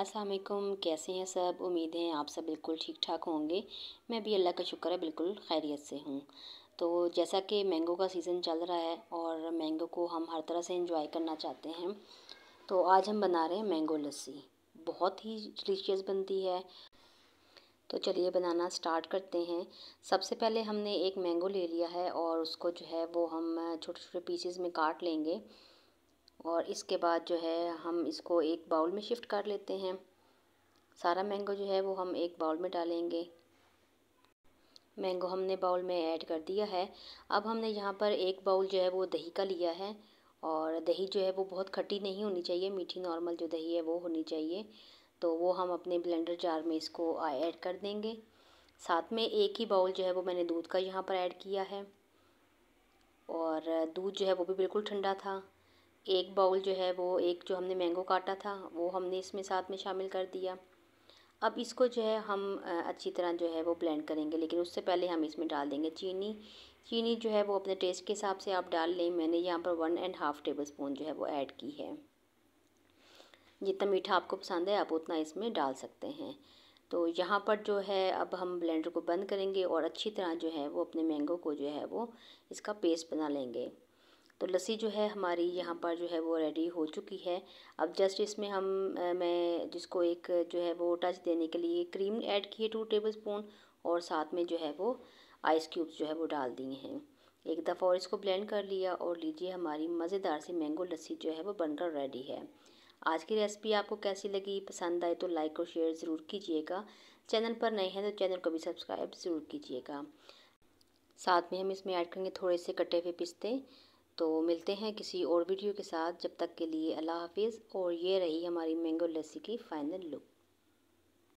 असलम कैसे हैं सब उम्मीद है आप सब बिल्कुल ठीक ठाक होंगे मैं भी अल्लाह का शुक्र है बिल्कुल खैरियत से हूँ तो जैसा कि मैंगो का सीज़न चल रहा है और मैंगो को हम हर तरह से इंजॉय करना चाहते हैं तो आज हम बना रहे हैं मैंगो लस्सी बहुत ही डिलीशियस बनती है तो चलिए बनाना स्टार्ट करते हैं सबसे पहले हमने एक मैंगो ले लिया है और उसको जो है वो हम छोटे छोटे पीसेस में काट लेंगे और इसके बाद जो है हम इसको एक बाउल में शिफ्ट कर लेते हैं सारा मैंगो जो है वो हम एक बाउल में डालेंगे मैंगो हमने बाउल में ऐड कर दिया है अब हमने यहाँ पर एक बाउल जो है वो दही का लिया है और दही जो है वो बहुत खट्टी नहीं होनी चाहिए मीठी नॉर्मल जो दही है वो होनी चाहिए तो वो हम अपने ब्लेंडर जार में इसको ऐड कर देंगे साथ में एक ही बाउल जो है वो मैंने दूध का यहाँ पर ऐड किया है और दूध जो है वो भी बिल्कुल ठंडा था एक बाउल जो है वो एक जो हमने मैंगो काटा था वो हमने इसमें साथ में शामिल कर दिया अब इसको जो है हम अच्छी तरह जो है वो ब्लेंड करेंगे लेकिन उससे पहले हम इसमें डाल देंगे चीनी चीनी जो है वो अपने टेस्ट के हिसाब से आप डाल लें मैंने यहाँ पर one and half tablespoon जो है वो ऐड की है जितना मीठा आपको पसंद है आप उतना इसमें डाल सकते हैं तो यहाँ पर जो है अब हम ब्लेंडर को बंद करेंगे और अच्छी तरह जो है वो अपने मैंगो को जो है वो इसका पेस्ट बना लेंगे तो लस्सी जो है हमारी यहाँ पर जो है वो रेडी हो चुकी है अब जस्ट इसमें हम मैं जिसको एक जो है वो टच देने के लिए क्रीम ऐड की है टू टेबल स्पून और साथ में जो है वो आइस क्यूब्स जो है वो डाल दिए हैं एक दफ़ा और इसको ब्लेंड कर लिया और लीजिए हमारी मज़ेदार सी मैंगो लस्सी जो है वो बनकर रेडी है आज की रेसिपी आपको कैसी लगी पसंद आए तो लाइक और शेयर ज़रूर कीजिएगा चैनल पर नए हैं तो चैनल को भी सब्सक्राइब ज़रूर कीजिएगा साथ में हम इसमें ऐड करेंगे थोड़े से कटे हुए पिस्ते तो मिलते हैं किसी और वीडियो के साथ जब तक के लिए अल्लाह हाफिज़ और ये रही हमारी मैंगो लस्सी की फ़ाइनल लुक